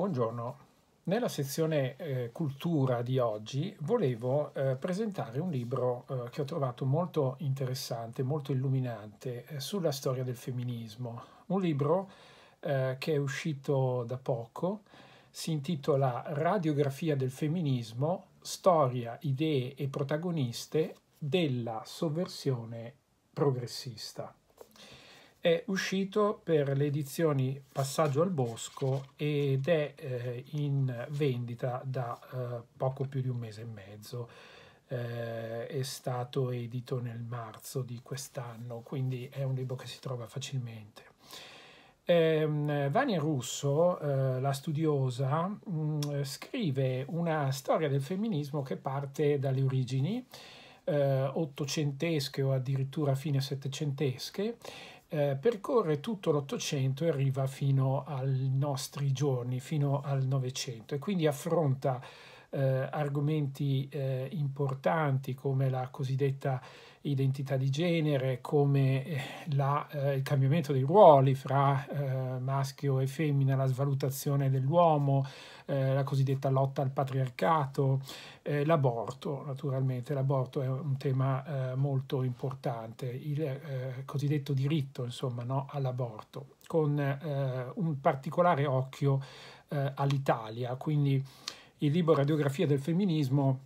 Buongiorno. Nella sezione eh, cultura di oggi volevo eh, presentare un libro eh, che ho trovato molto interessante, molto illuminante eh, sulla storia del femminismo. Un libro eh, che è uscito da poco, si intitola Radiografia del femminismo, storia, idee e protagoniste della sovversione progressista è uscito per le edizioni Passaggio al Bosco ed è eh, in vendita da eh, poco più di un mese e mezzo. Eh, è stato edito nel marzo di quest'anno, quindi è un libro che si trova facilmente. Ehm, Vania Russo, eh, la studiosa, mh, mm, scrive una storia del femminismo che parte dalle origini eh, ottocentesche o addirittura fine settecentesche eh, percorre tutto l'Ottocento e arriva fino ai nostri giorni, fino al Novecento e quindi affronta eh, argomenti eh, importanti come la cosiddetta identità di genere, come eh, la, eh, il cambiamento dei ruoli fra eh, maschio e femmina, la svalutazione dell'uomo, eh, la cosiddetta lotta al patriarcato, eh, l'aborto, naturalmente l'aborto è un tema eh, molto importante, il cosiddetto diritto insomma, no, all'aborto, con un particolare occhio all'Italia. Quindi il libro Radiografia del femminismo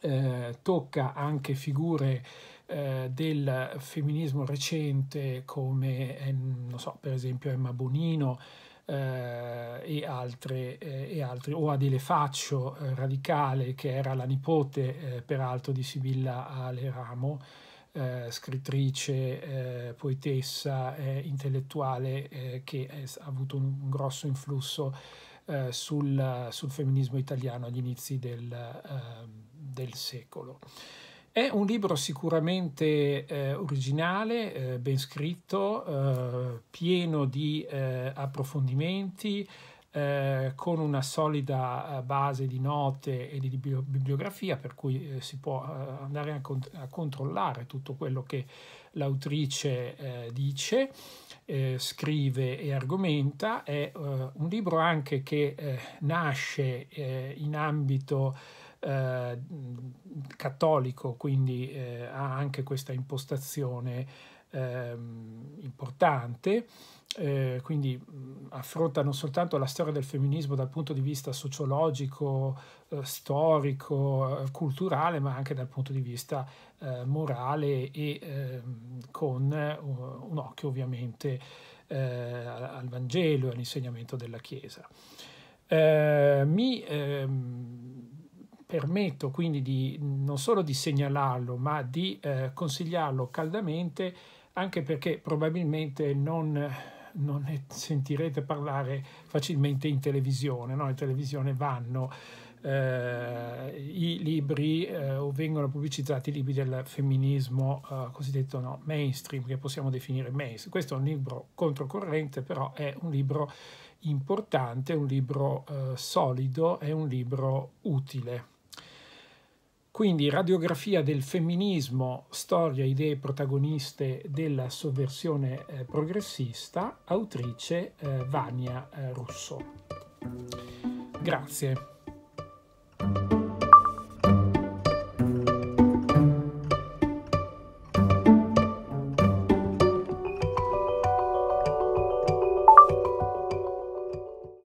eh, tocca anche figure eh, del femminismo recente come, eh, so, per esempio Emma Bonino eh, e, altre, eh, e altri, o Adele Faccio radicale che era la nipote peraltro di Sibilla Aleramo, scrittrice, poetessa, intellettuale che ha avuto un grosso influsso eh, sul, sul, femminismo italiano agli inizi del, eh, del secolo. È un libro sicuramente eh, originale, eh, ben scritto, eh, pieno di approfondimenti, eh, con una solida eh, base di note e di bibliografia, per cui eh, si può eh, andare a, cont- a, controllare tutto quello che l'autrice eh, dice, scrive e argomenta. È un libro anche che nasce in ambito cattolico, quindi ha anche questa impostazione ehm, importante, eh, quindi mh, affronta non soltanto la storia del femminismo dal punto di vista sociologico, eh, storico, eh, culturale, ma anche dal punto di vista eh, morale e ehm, con un, eh, un, occhio ovviamente eh, al Vangelo e all'insegnamento della Chiesa. mi ehm, permetto quindi di, non solo di segnalarlo, ma di consigliarlo caldamente anche perché probabilmente non, non ne sentirete parlare facilmente in televisione, no? in televisione vanno eh, i libri eh, o vengono pubblicizzati i libri del femminismo eh, cosiddetto no, mainstream, che possiamo definire mainstream. Questo è un libro controcorrente, però è un libro importante, un libro eh, solido, è un libro utile. Quindi radiografia del femminismo, storia, idee protagoniste della sovversione eh, progressista, autrice eh, Vania eh, Russo. Grazie.